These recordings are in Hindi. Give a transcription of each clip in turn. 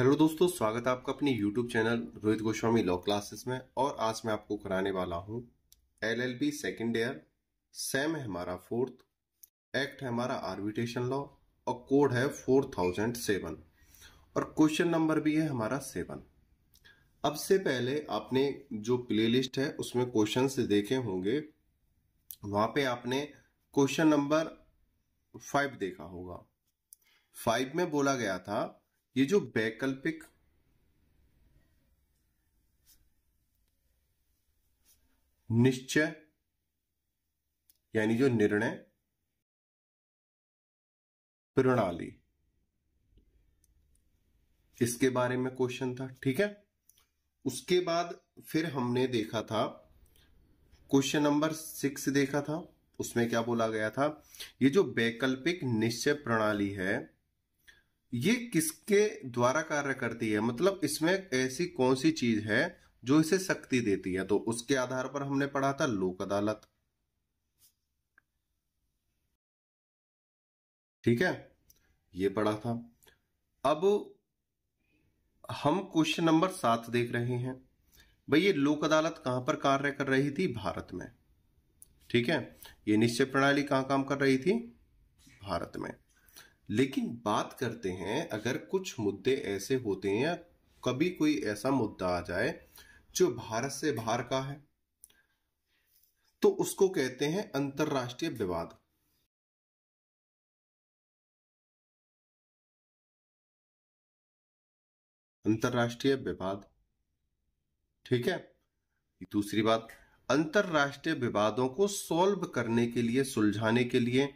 हेलो दोस्तों स्वागत है आपका अपने YouTube channel Rohit Goswami law classes में और आज मैं आपको कराने वाला हूं एलएलबी सेकंड ईयर सेम है हमारा फोर्थ एक्ट है हमारा आर्बिटेशन लॉ और कोड है फोर थाउजेंड सेवन और क्वेश्चन नंबर भी है हमारा सेवन अब से पहले आपने जो प्लेलिस्ट है उसमें क्वेश्चन देखे होंगे वहां पे आपने क्वेश्चन नंबर फाइव देखा होगा फाइव में बोला गया था ये जो वैकल्पिक निश्चय यानी जो निर्णय प्रणाली इसके बारे में क्वेश्चन था ठीक है उसके बाद फिर हमने देखा था क्वेश्चन नंबर सिक्स देखा था उसमें क्या बोला गया था ये जो वैकल्पिक निश्चय प्रणाली है ये किसके द्वारा कार्य करती है मतलब इसमें ऐसी कौन सी चीज है जो इसे शक्ति देती है तो उसके आधार पर हमने पढ़ा था लोक अदालत ठीक है ये पढ़ा था अब हम क्वेश्चन नंबर सात देख रहे हैं भाई ये लोक अदालत कहां पर कार्य कर रही थी भारत में ठीक है ये निश्चय प्रणाली कहां काम कर रही थी भारत में लेकिन बात करते हैं अगर कुछ मुद्दे ऐसे होते हैं या कभी कोई ऐसा मुद्दा आ जाए जो भारत से बाहर का है तो उसको कहते हैं अंतरराष्ट्रीय विवाद अंतरराष्ट्रीय विवाद ठीक है दूसरी बात अंतरराष्ट्रीय विवादों को सॉल्व करने के लिए सुलझाने के लिए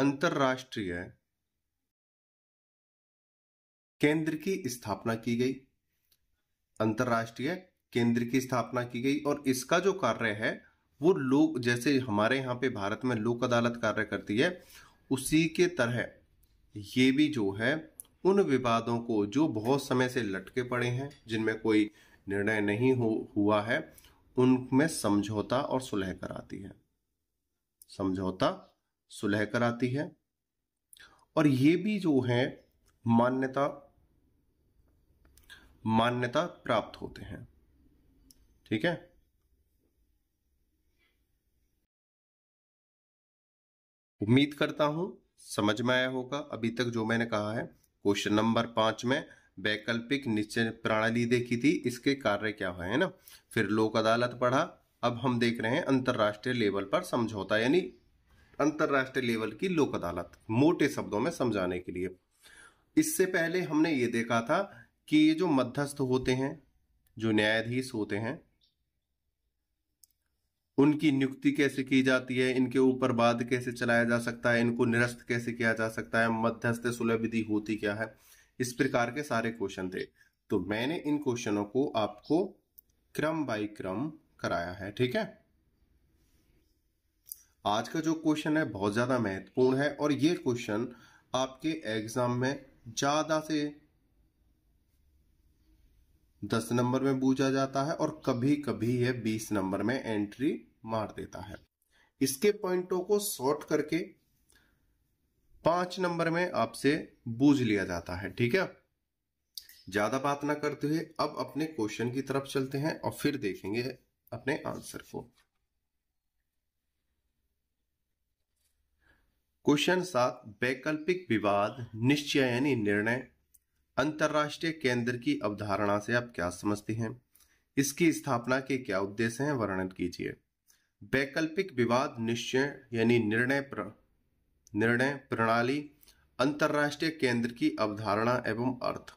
अंतर्राष्ट्रीय केंद्र की स्थापना की गई अंतर्राष्ट्रीय केंद्र की स्थापना की गई और इसका जो कार्य है वो लोग जैसे हमारे यहां पे भारत में लोक अदालत कार्य करती है उसी के तरह ये भी जो है उन विवादों को जो बहुत समय से लटके पड़े हैं जिनमें कोई निर्णय नहीं हो हुआ है उनमें समझौता और सुलह कराती है समझौता सुलह कराती है और ये भी जो है मान्यता मान्यता प्राप्त होते हैं ठीक है उम्मीद करता हूं समझ में आया होगा अभी तक जो मैंने कहा है क्वेश्चन नंबर पांच में वैकल्पिक निश्चय प्रणाली देखी थी इसके कार्य क्या है ना फिर लोक अदालत पढ़ा अब हम देख रहे हैं अंतरराष्ट्रीय लेवल पर समझौता यानी अंतर्राष्ट्रीय लेवल की लोक अदालत मोटे शब्दों में समझाने के लिए इससे पहले हमने ये देखा था कि ये जो मध्यस्थ होते हैं जो न्यायाधीश होते हैं उनकी नियुक्ति कैसे की जाती है इनके ऊपर बाद कैसे चलाया जा सकता है इनको निरस्त कैसे किया जा सकता है मध्यस्थ सुलभ विधि होती क्या है इस प्रकार के सारे क्वेश्चन थे तो मैंने इन क्वेश्चनों को आपको क्रम बाई क्रम कराया है ठीक है आज का जो क्वेश्चन है बहुत ज़्यादा महत्वपूर्ण है और ये क्वेश्चन आपके एग्जाम में ज़्यादा से दस नंबर में पूछा जाता है और कभी कभी यह बीस नंबर में एंट्री मार देता है इसके पॉइंटों को शॉर्ट करके पांच नंबर में आपसे बूझ लिया जाता है ठीक है ज्यादा बात ना करते हुए अब अपने क्वेश्चन की तरफ चलते हैं और फिर देखेंगे अपने आंसर को क्वेश्चन सात वैकल्पिक विवाद निश्चय यानी निर्णय अंतर्राष्ट्रीय केंद्र की अवधारणा से आप क्या समझते हैं इसकी स्थापना के क्या उद्देश्य हैं वर्णन कीजिए वैकल्पिक विवाद निश्चय यानी निर्णय प्र, निर्णय प्रणाली अंतर्राष्ट्रीय केंद्र की अवधारणा एवं अर्थ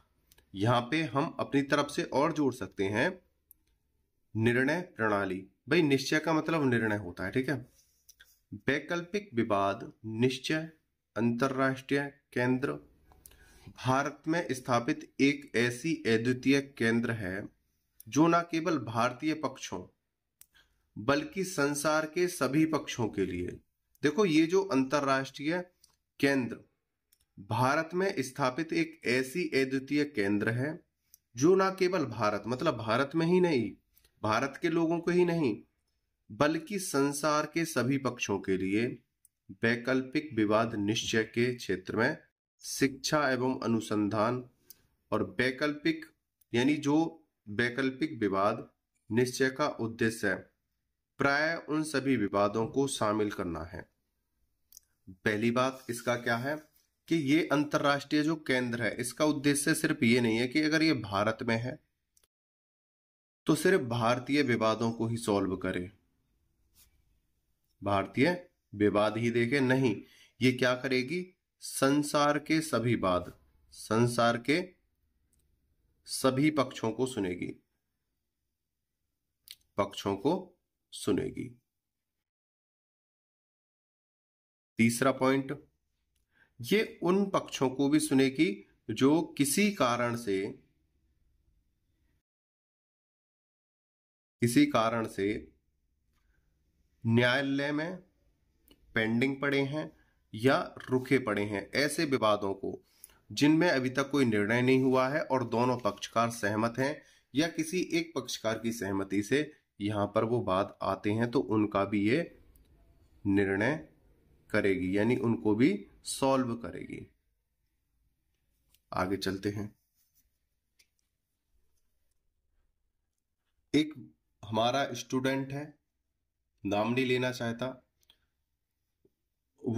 यहाँ पे हम अपनी तरफ से और जोड़ सकते हैं निर्णय प्रणाली भाई निश्चय का मतलब निर्णय होता है ठीक है वैकल्पिक विवाद निश्चय अंतर्राष्ट्रीय केंद्र भारत में स्थापित एक ऐसी अद्वितीय केंद्र है जो न केवल भारतीय पक्षों बल्कि संसार के सभी पक्षों के लिए देखो ये जो अंतर्राष्ट्रीय केंद्र भारत में स्थापित एक ऐसी अद्वितीय केंद्र है जो ना केवल भारत मतलब भारत में ही नहीं भारत के लोगों को ही नहीं बल्कि संसार के सभी पक्षों के लिए वैकल्पिक विवाद निश्चय के क्षेत्र में शिक्षा एवं अनुसंधान और वैकल्पिक यानी जो वैकल्पिक विवाद निश्चय का उद्देश्य है प्राय उन सभी विवादों को शामिल करना है पहली बात इसका क्या है कि ये अंतर्राष्ट्रीय जो केंद्र है इसका उद्देश्य सिर्फ ये नहीं है कि अगर ये भारत में है तो सिर्फ भारतीय विवादों को ही सॉल्व करे भारतीय विवाद ही देखे नहीं ये क्या करेगी संसार के सभी बाद संसार के सभी पक्षों को सुनेगी पक्षों को सुनेगी तीसरा पॉइंट ये उन पक्षों को भी सुनेगी जो किसी कारण से किसी कारण से न्यायालय में पेंडिंग पड़े हैं या रुके पड़े हैं ऐसे विवादों को जिनमें अभी तक कोई निर्णय नहीं हुआ है और दोनों पक्षकार सहमत हैं या किसी एक पक्षकार की सहमति से यहां पर वो बात आते हैं तो उनका भी ये निर्णय करेगी यानी उनको भी सॉल्व करेगी आगे चलते हैं एक हमारा स्टूडेंट है नहीं लेना चाहता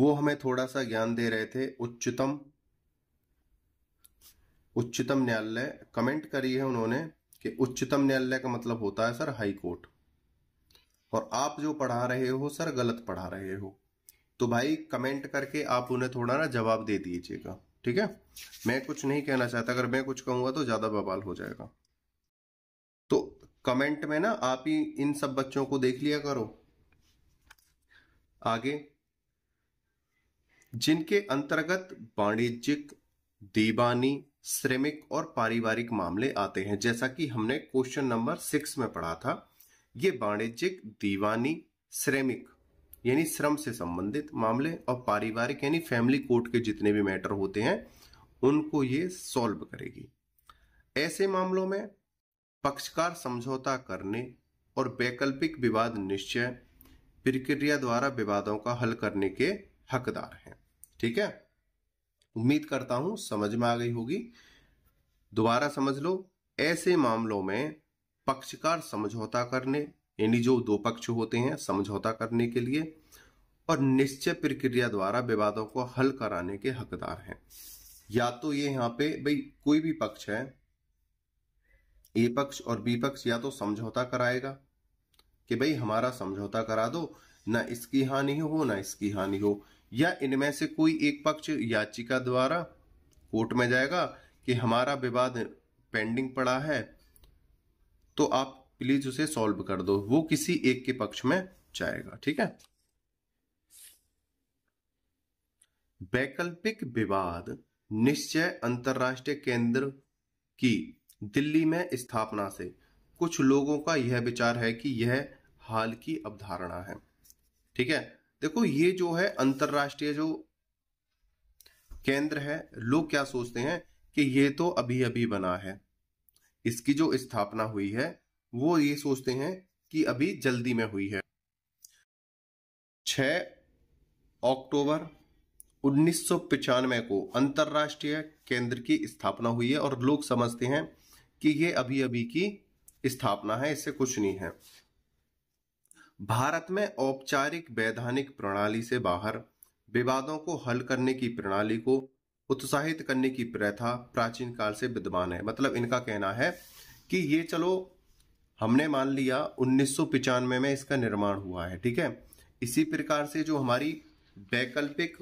वो हमें थोड़ा सा ज्ञान दे रहे थे उच्चतम उच्चतम न्यायालय कमेंट करी है उन्होंने कि उच्चतम न्यायालय का मतलब होता है सर हाई कोर्ट और आप जो पढ़ा रहे हो सर गलत पढ़ा रहे हो तो भाई कमेंट करके आप उन्हें थोड़ा ना जवाब दे दीजिएगा ठीक है मैं कुछ नहीं कहना चाहता अगर मैं कुछ कहूंगा तो ज्यादा बवाल हो जाएगा तो कमेंट में ना आप ही इन सब बच्चों को देख लिया करो आगे जिनके अंतर्गत वाणिज्यिक दीवानी श्रमिक और पारिवारिक मामले आते हैं जैसा कि हमने क्वेश्चन नंबर सिक्स में पढ़ा था ये वाणिज्यिक दीवानी श्रमिक यानी श्रम से संबंधित मामले और पारिवारिक यानी फैमिली कोर्ट के जितने भी मैटर होते हैं उनको ये सॉल्व करेगी ऐसे मामलों में पक्षकार समझौता करने और वैकल्पिक विवाद निश्चय प्रक्रिया द्वारा विवादों का हल करने के हकदार हैं ठीक है उम्मीद करता हूं समझ में आ गई होगी दोबारा समझ लो ऐसे मामलों में पक्षकार समझौता करने यानी जो दो पक्ष होते हैं समझौता करने के लिए और निश्चय प्रक्रिया द्वारा विवादों को हल कराने के हकदार हैं या तो ये यहां पे भाई कोई भी पक्ष है ए पक्ष और बी पक्ष या तो समझौता कराएगा कि भाई हमारा समझौता करा दो ना इसकी हानि हो ना इसकी हानि हो या इनमें से कोई एक पक्ष याचिका द्वारा कोर्ट में जाएगा कि हमारा विवाद पेंडिंग पड़ा है तो आप प्लीज उसे सॉल्व कर दो वो किसी एक के पक्ष में जाएगा ठीक है वैकल्पिक विवाद निश्चय अंतरराष्ट्रीय केंद्र की दिल्ली में स्थापना से कुछ लोगों का यह विचार है कि यह हाल की अवधारणा है ठीक है देखो ये जो है अंतरराष्ट्रीय जो केंद्र है लोग क्या सोचते हैं कि ये तो अभी अभी बना है इसकी जो स्थापना हुई है वो ये सोचते हैं कि अभी जल्दी में हुई है 6 अक्टूबर उन्नीस को अंतरराष्ट्रीय केंद्र की स्थापना हुई है और लोग समझते हैं कि ये अभी अभी की स्थापना है इससे कुछ नहीं है भारत में औपचारिक वैधानिक प्रणाली से बाहर विवादों को हल करने की प्रणाली को उत्साहित करने की प्रथा प्राचीन काल से विद्यमान है मतलब इनका कहना है कि ये चलो हमने मान लिया उन्नीस में इसका निर्माण हुआ है ठीक है इसी प्रकार से जो हमारी वैकल्पिक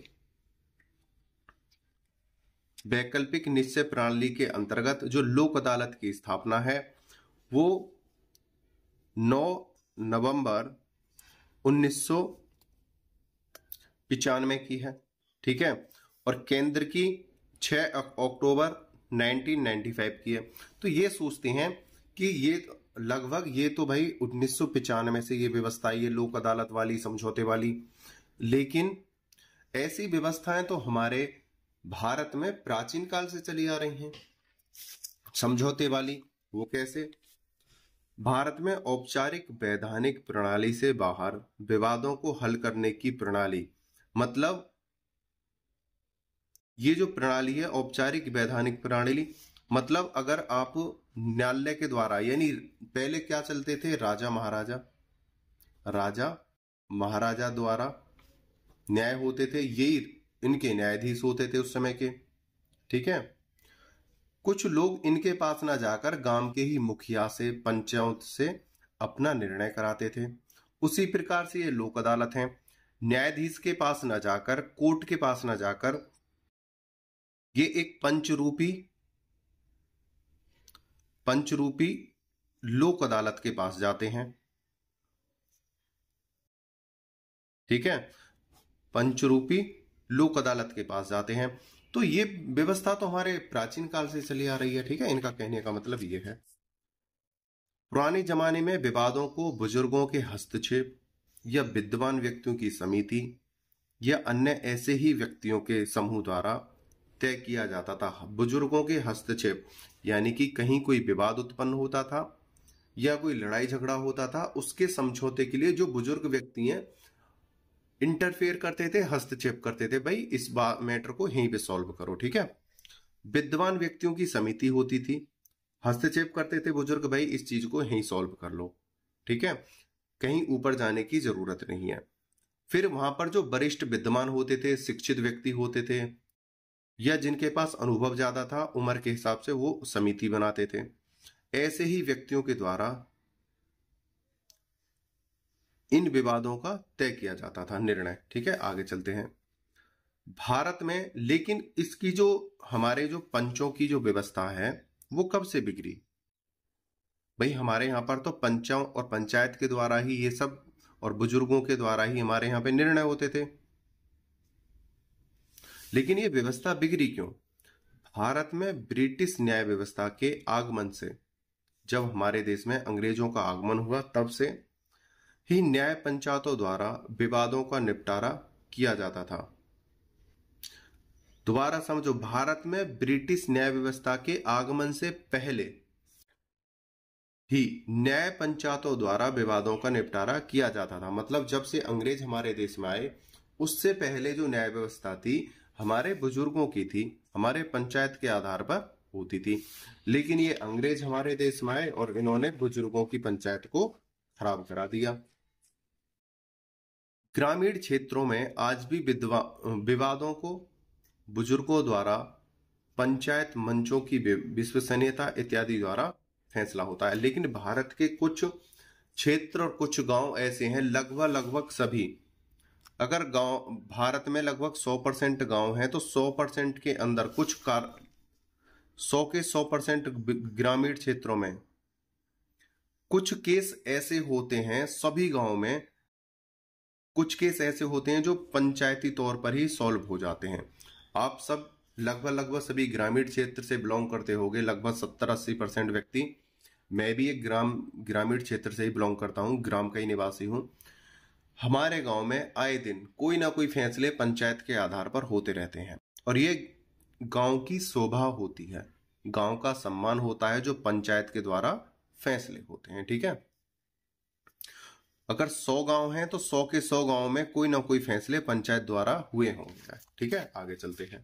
वैकल्पिक निश्चय प्रणाली के अंतर्गत जो लोक अदालत की स्थापना है वो 9 नवंबर उन्नीस पिचानवे की है ठीक है और केंद्र की 6 अक्टूबर 1995 की है तो ये सोचते हैं कि ये लगभग ये तो भाई उन्नीस से ये व्यवस्था है ये लोक अदालत वाली समझौते वाली लेकिन ऐसी व्यवस्थाएं तो हमारे भारत में प्राचीन काल से चली आ रही हैं समझौते वाली वो कैसे भारत में औपचारिक वैधानिक प्रणाली से बाहर विवादों को हल करने की प्रणाली मतलब ये जो प्रणाली है औपचारिक वैधानिक प्रणाली मतलब अगर आप न्यायालय के द्वारा यानी पहले क्या चलते थे राजा महाराजा राजा महाराजा द्वारा न्याय होते थे यही इनके न्यायाधीश होते थे उस समय के ठीक है कुछ लोग इनके पास ना जाकर गांव के ही मुखिया से पंचायत से अपना निर्णय कराते थे उसी प्रकार से ये लोक अदालत हैं न्यायाधीश के पास न जाकर कोर्ट के पास न जाकर ये एक पंचरूपी पंचरूपी लोक अदालत के पास जाते हैं ठीक है पंचरूपी लोक अदालत के पास जाते हैं तो ये व्यवस्था तो हमारे प्राचीन काल से चली आ रही है ठीक है इनका कहने का मतलब ये है पुराने जमाने में विवादों को बुजुर्गों के हस्तक्षेप या विद्वान व्यक्तियों की समिति या अन्य ऐसे ही व्यक्तियों के समूह द्वारा तय किया जाता था बुजुर्गों के हस्तक्षेप यानी कि कहीं कोई विवाद उत्पन्न होता था या कोई लड़ाई झगड़ा होता था उसके समझौते के लिए जो बुजुर्ग व्यक्ति हैं इंटरफेयर करते थे हस्तक्षेप करते थे भाई इस मैटर को यहीं पे सॉल्व करो ठीक है विद्वान व्यक्तियों की समिति होती थी हस्तक्षेप करते थे बुजुर्ग भाई इस चीज को यहीं सॉल्व कर लो ठीक है कहीं ऊपर जाने की जरूरत नहीं है फिर वहां पर जो वरिष्ठ विद्वान होते थे शिक्षित व्यक्ति होते थे या जिनके पास अनुभव ज्यादा था उम्र के हिसाब से वो समिति बनाते थे ऐसे ही व्यक्तियों के द्वारा इन विवादों का तय किया जाता था निर्णय ठीक है आगे चलते हैं भारत में लेकिन इसकी जो हमारे जो पंचों की जो व्यवस्था है वो कब से बिगड़ी भाई हमारे यहां पर तो पंचों और पंचायत के द्वारा ही ये सब और बुजुर्गों के द्वारा ही हमारे यहां पे निर्णय होते थे लेकिन ये व्यवस्था बिगड़ी क्यों भारत में ब्रिटिश न्याय व्यवस्था के आगमन से जब हमारे देश में अंग्रेजों का आगमन हुआ तब से ही न्याय पंचायतों द्वारा विवादों का निपटारा किया जाता था दोबारा समझो भारत में ब्रिटिश न्याय व्यवस्था के आगमन से पहले ही न्याय पंचायतों द्वारा विवादों का निपटारा किया जाता था मतलब जब से अंग्रेज हमारे देश में आए उससे पहले जो न्याय व्यवस्था थी हमारे बुजुर्गों की थी हमारे पंचायत के आधार पर होती थी लेकिन ये अंग्रेज हमारे देश में आए और इन्होंने बुजुर्गों की पंचायत को खराब करा दिया ग्रामीण क्षेत्रों में आज भी विवादों को बुजुर्गों द्वारा पंचायत मंचों की विश्वसनीयता इत्यादि द्वारा फैसला होता है लेकिन भारत के कुछ क्षेत्र और कुछ गांव ऐसे हैं लगभग लगभग सभी अगर गांव भारत में लगभग 100 परसेंट गाँव है तो 100 परसेंट के अंदर कुछ कार सौ के 100 परसेंट ग्रामीण क्षेत्रों में कुछ केस ऐसे होते हैं सभी गांव में कुछ केस ऐसे होते हैं जो पंचायती तौर पर ही सॉल्व हो जाते हैं आप सब लगभग लगभग सभी ग्रामीण क्षेत्र से बिलोंग करते हो लगभग सत्तर अस्सी परसेंट व्यक्ति मैं भी एक ग्राम ग्रामीण क्षेत्र से ही बिलोंग करता हूँ ग्राम का ही निवासी हूँ हमारे गांव में आए दिन कोई ना कोई फैसले पंचायत के आधार पर होते रहते हैं और ये गांव की शोभा होती है गांव का सम्मान होता है जो पंचायत के द्वारा फैसले होते हैं ठीक है अगर 100 गांव हैं तो 100 के 100 गांव में कोई ना कोई फैसले पंचायत द्वारा हुए होंगे ठीक है आगे चलते हैं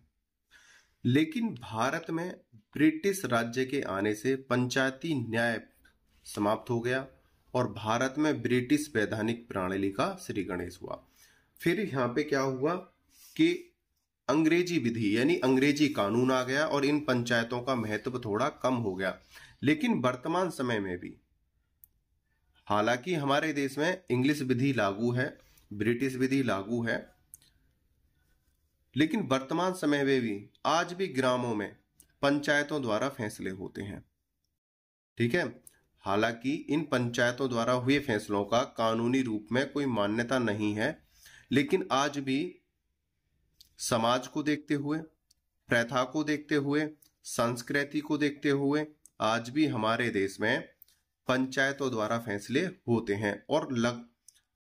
लेकिन भारत में ब्रिटिश राज्य के आने से पंचायती न्याय समाप्त हो गया और भारत में ब्रिटिश वैधानिक प्रणाली का श्री गणेश हुआ फिर यहां पे क्या हुआ कि अंग्रेजी विधि यानी अंग्रेजी कानून आ गया और इन पंचायतों का महत्व थोड़ा कम हो गया लेकिन वर्तमान समय में भी हालांकि हमारे देश में इंग्लिश विधि लागू है ब्रिटिश विधि लागू है लेकिन वर्तमान समय में भी आज भी ग्रामों में पंचायतों द्वारा फैसले होते हैं ठीक है हालांकि इन पंचायतों द्वारा हुए फैसलों का कानूनी रूप में कोई मान्यता नहीं है लेकिन आज भी समाज को देखते हुए प्रथा को देखते हुए संस्कृति को देखते हुए आज भी हमारे देश में पंचायतों द्वारा फैसले होते हैं और लग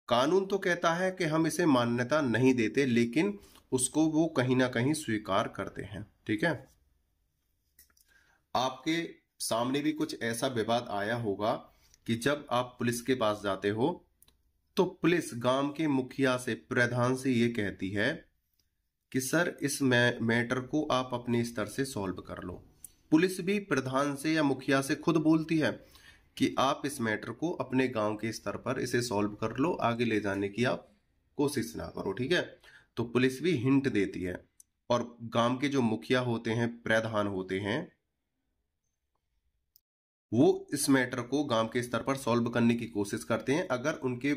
कानून तो कहता है कि हम इसे मान्यता नहीं देते लेकिन उसको वो कहीं ना कहीं स्वीकार करते हैं ठीक है आपके सामने भी कुछ ऐसा विवाद आया होगा कि जब आप पुलिस के पास जाते हो तो पुलिस गांव के मुखिया से प्रधान से ये कहती है कि सर इस मैटर को आप अपने स्तर से सॉल्व कर लो पुलिस भी प्रधान से या मुखिया से खुद बोलती है कि आप इस मैटर को अपने गांव के स्तर पर इसे सॉल्व कर लो आगे ले जाने की आप कोशिश ना करो ठीक है तो पुलिस भी हिंट देती है और गांव के जो मुखिया होते हैं प्रधान होते हैं वो इस मैटर को गांव के स्तर पर सॉल्व करने की कोशिश करते हैं अगर उनके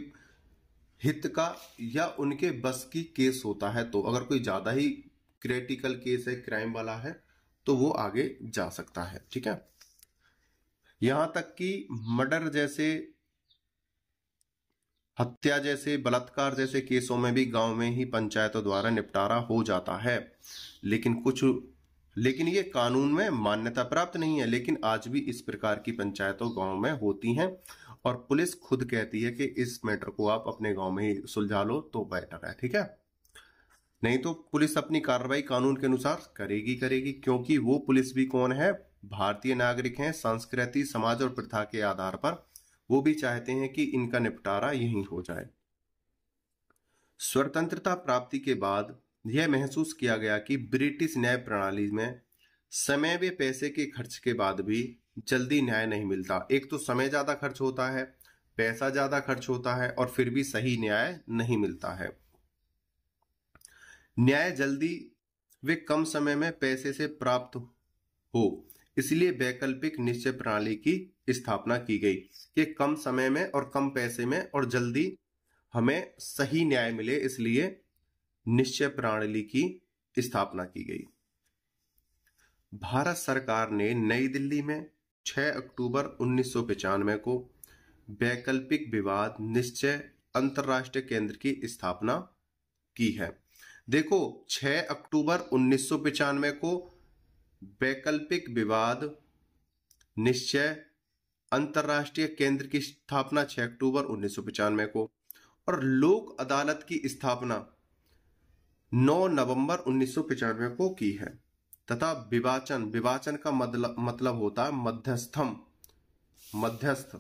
हित का या उनके बस की केस होता है तो अगर कोई ज्यादा ही क्रिटिकल केस है क्राइम वाला है तो वो आगे जा सकता है ठीक है यहां तक कि मर्डर जैसे हत्या जैसे बलात्कार जैसे केसों में भी गांव में ही पंचायतों द्वारा निपटारा हो जाता है लेकिन कुछ लेकिन ये कानून में मान्यता प्राप्त नहीं है लेकिन आज भी इस प्रकार की पंचायतों गांव में होती हैं और पुलिस खुद कहती है कि इस मैटर को आप अपने गांव में ही सुलझा लो तो बेटर है ठीक है नहीं तो पुलिस अपनी कार्रवाई कानून के अनुसार करेगी करेगी क्योंकि वो पुलिस भी कौन है भारतीय नागरिक हैं संस्कृति समाज और प्रथा के आधार पर वो भी चाहते हैं कि इनका निपटारा यही हो जाए स्वतंत्रता प्राप्ति के बाद यह महसूस किया गया कि ब्रिटिश न्याय प्रणाली में समय व पैसे के खर्च के बाद भी जल्दी न्याय नहीं मिलता एक तो समय ज्यादा खर्च होता है पैसा ज्यादा खर्च होता है और फिर भी सही न्याय नहीं मिलता है न्याय जल्दी वे कम समय में पैसे से प्राप्त हो इसलिए वैकल्पिक निश्चय प्रणाली की स्थापना की गई कि कम समय में और कम पैसे में और जल्दी हमें सही न्याय मिले इसलिए निश्चय प्रणाली की स्थापना की गई भारत सरकार ने नई दिल्ली में 6 अक्टूबर उन्नीस को वैकल्पिक विवाद निश्चय अंतरराष्ट्रीय केंद्र की स्थापना की है देखो 6 अक्टूबर उन्नीस को वैकल्पिक विवाद निश्चय अंतर्राष्ट्रीय केंद्र की स्थापना 6 अक्टूबर उन्नीस को और लोक अदालत की स्थापना 9 नवंबर उन्नीस को की है तथा विवाचन विवाचन का मतलब मतलब होता है मध्यस्थम मध्यस्थ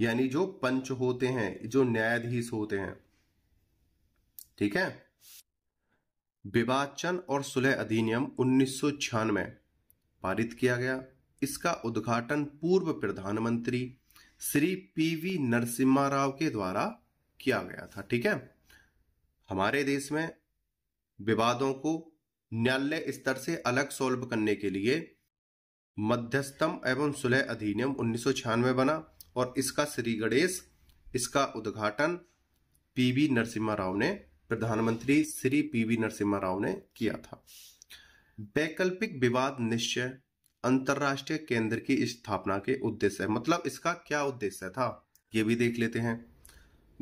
यानी जो पंच होते हैं जो न्यायाधीश होते हैं ठीक है विवाचन और सुलह अधिनियम उन्नीस पारित किया गया इसका उद्घाटन पूर्व प्रधानमंत्री श्री पीवी नरसिम्हा राव के द्वारा किया गया था ठीक है हमारे देश में विवादों को न्यायालय स्तर से अलग सॉल्व करने के लिए मध्यस्थम एवं सुलह अधिनियम उन्नीस बना और इसका श्री गणेश इसका उद्घाटन पीवी नरसिम्हा राव ने प्रधानमंत्री श्री पीवी नरसिम्हा राव ने किया था वैकल्पिक विवाद निश्चय अंतरराष्ट्रीय केंद्र की स्थापना के उद्देश्य मतलब इसका क्या उद्देश्य था ये भी देख लेते हैं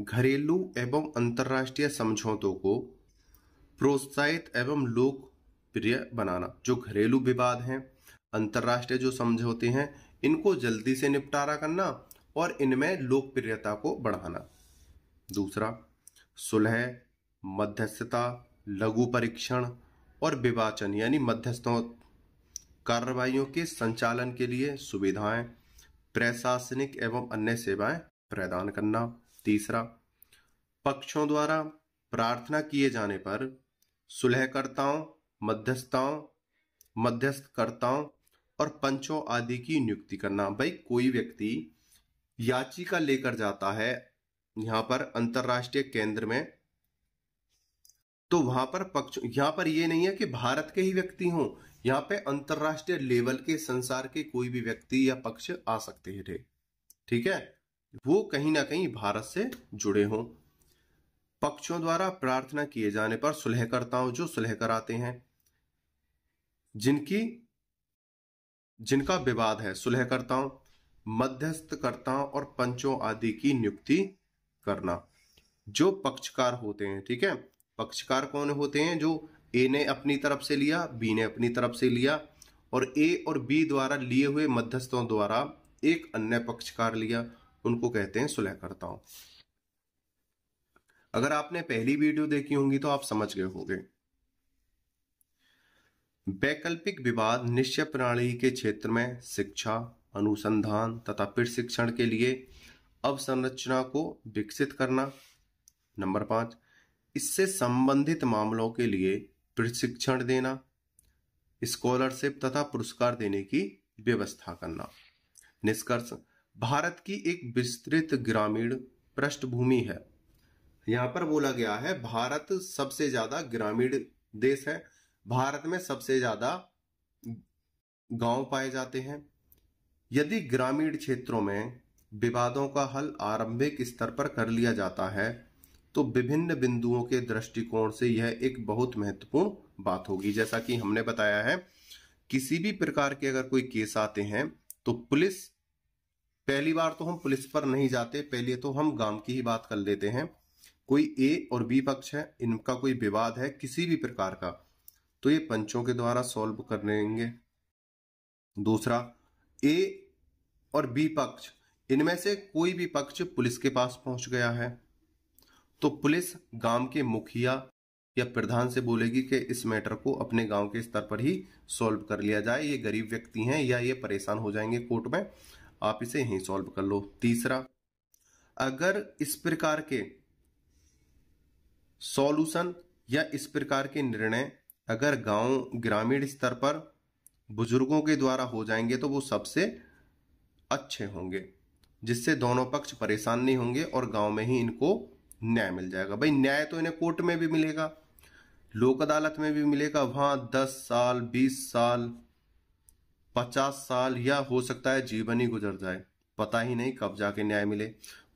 घरेलू एवं अंतरराष्ट्रीय समझौतों को प्रोत्साहित एवं लोकप्रिय बनाना जो घरेलू विवाद हैं अंतरराष्ट्रीय जो समझौते हैं इनको जल्दी से निपटारा करना और इनमें लोकप्रियता को बढ़ाना दूसरा सुलह मध्यस्थता लघु परीक्षण और विवाचन यानी मध्यस्थों कार्रवाइयों के संचालन के लिए सुविधाएं प्रशासनिक एवं अन्य सेवाएं प्रदान करना तीसरा पक्षों द्वारा प्रार्थना किए जाने पर सुलहकर्ताओं मध्यस्थताओं मध्यस्थकर्ताओं और पंचों आदि की नियुक्ति करना भाई कोई व्यक्ति याचिका लेकर जाता है यहाँ पर अंतर्राष्ट्रीय केंद्र में तो वहां पर पक्ष यहां पर ये नहीं है कि भारत के ही व्यक्ति हों यहां पे अंतरराष्ट्रीय लेवल के संसार के कोई भी व्यक्ति या पक्ष आ सकते थे ठीक है वो कहीं ना कहीं भारत से जुड़े हों पक्षों द्वारा प्रार्थना किए जाने पर सुलहकर्ताओं जो सुलह कराते हैं जिनकी जिनका विवाद है सुलहकर्ताओं मध्यस्थकर्ताओं और पंचों आदि की नियुक्ति करना जो पक्षकार होते हैं ठीक है पक्षकार कौन होते हैं जो ए ने अपनी तरफ से लिया बी ने अपनी तरफ से लिया और ए और बी द्वारा लिए हुए मध्यस्थों द्वारा एक अन्य पक्षकार लिया उनको कहते हैं सुलहकर्ताओं अगर आपने पहली वीडियो देखी होंगी तो आप समझ गए होंगे वैकल्पिक विवाद निश्चय प्रणाली के क्षेत्र में शिक्षा अनुसंधान तथा प्रशिक्षण के लिए अवसंरचना को विकसित करना नंबर पांच इससे संबंधित मामलों के लिए प्रशिक्षण देना स्कॉलरशिप तथा पुरस्कार देने की व्यवस्था करना निष्कर्ष भारत की एक विस्तृत ग्रामीण पृष्ठभूमि है यहां पर बोला गया है भारत सबसे ज्यादा ग्रामीण देश है भारत में सबसे ज्यादा गांव पाए जाते हैं यदि ग्रामीण क्षेत्रों में विवादों का हल आरंभिक स्तर पर कर लिया जाता है तो विभिन्न बिंदुओं के दृष्टिकोण से यह एक बहुत महत्वपूर्ण बात होगी जैसा कि हमने बताया है किसी भी प्रकार के अगर कोई केस आते हैं तो पुलिस पहली बार तो हम पुलिस पर नहीं जाते पहले तो हम गांव की ही बात कर लेते हैं कोई ए और बी पक्ष है इनका कोई विवाद है किसी भी प्रकार का तो ये पंचों के द्वारा सॉल्व कर लेंगे दूसरा ए और बी पक्ष इनमें से कोई भी पक्ष पुलिस के पास पहुंच गया है तो पुलिस गांव के मुखिया या प्रधान से बोलेगी कि इस मैटर को अपने गांव के स्तर पर ही सॉल्व कर लिया जाए ये गरीब व्यक्ति हैं या ये परेशान हो जाएंगे कोर्ट में आप इसे यहीं सॉल्व कर लो तीसरा अगर इस प्रकार के सॉल्यूशन या इस प्रकार के निर्णय अगर गांव ग्रामीण स्तर पर बुजुर्गों के द्वारा हो जाएंगे तो वो सबसे अच्छे होंगे जिससे दोनों पक्ष परेशान नहीं होंगे और गांव में ही इनको न्याय मिल जाएगा भाई न्याय तो इन्हें कोर्ट में भी मिलेगा लोक अदालत में भी मिलेगा वहां दस साल बीस साल पचास साल या हो सकता है जीवन ही गुजर जाए पता ही नहीं कब जाके न्याय मिले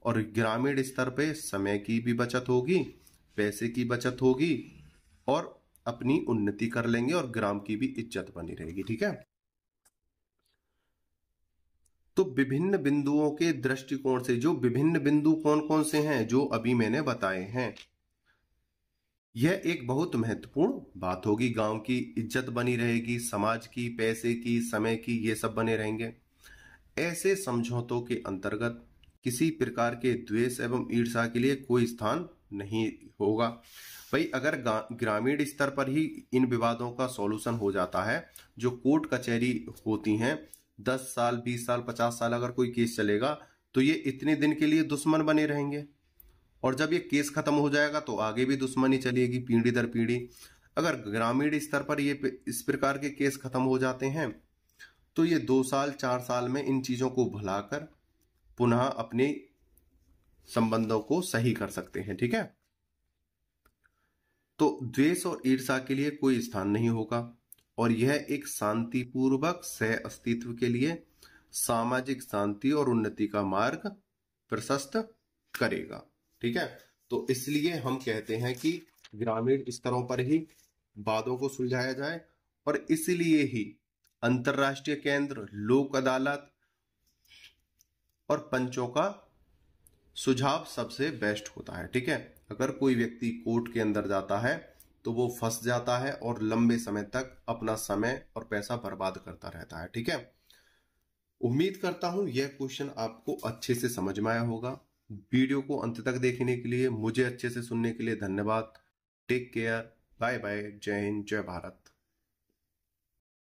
और ग्रामीण स्तर पे समय की भी बचत होगी पैसे की बचत होगी और अपनी उन्नति कर लेंगे और ग्राम की भी इज्जत बनी रहेगी ठीक है तो विभिन्न बिंदुओं के दृष्टिकोण से जो विभिन्न बिंदु कौन कौन से हैं जो अभी मैंने बताए हैं यह एक बहुत महत्वपूर्ण बात होगी गांव की इज्जत बनी रहेगी समाज की पैसे की समय की ये सब बने रहेंगे ऐसे समझौतों के अंतर्गत किसी प्रकार के द्वेष एवं ईर्षा के लिए कोई स्थान नहीं होगा भाई अगर ग्रामीण स्तर पर ही इन विवादों का सॉल्यूशन हो जाता है जो कोर्ट कचहरी होती हैं दस साल बीस साल पचास साल अगर कोई केस चलेगा तो ये इतने दिन के लिए दुश्मन बने रहेंगे और जब ये केस खत्म हो जाएगा तो आगे भी दुश्मनी चलेगी पीढ़ी दर पीढ़ी अगर ग्रामीण स्तर पर ये इस प्रकार के केस खत्म हो जाते हैं तो ये दो साल चार साल में इन चीजों को भुलाकर पुनः अपने संबंधों को सही कर सकते हैं ठीक है तो द्वेष और ईर्षा के लिए कोई स्थान नहीं होगा और यह एक शांतिपूर्वक सह अस्तित्व के लिए सामाजिक शांति और उन्नति का मार्ग प्रशस्त करेगा ठीक है तो इसलिए हम कहते हैं कि ग्रामीण स्तरों पर ही वादों को सुलझाया जाए और इसलिए ही अंतर्राष्ट्रीय केंद्र लोक अदालत और पंचों का सुझाव सबसे बेस्ट होता है ठीक है अगर कोई व्यक्ति कोर्ट के अंदर जाता है तो वो फंस जाता है और लंबे समय तक अपना समय और पैसा बर्बाद करता रहता है ठीक है उम्मीद करता हूं यह क्वेश्चन आपको अच्छे से समझ में आया होगा वीडियो को अंत तक देखने के लिए मुझे अच्छे से सुनने के लिए धन्यवाद टेक केयर बाय बाय जय हिंद जय भारत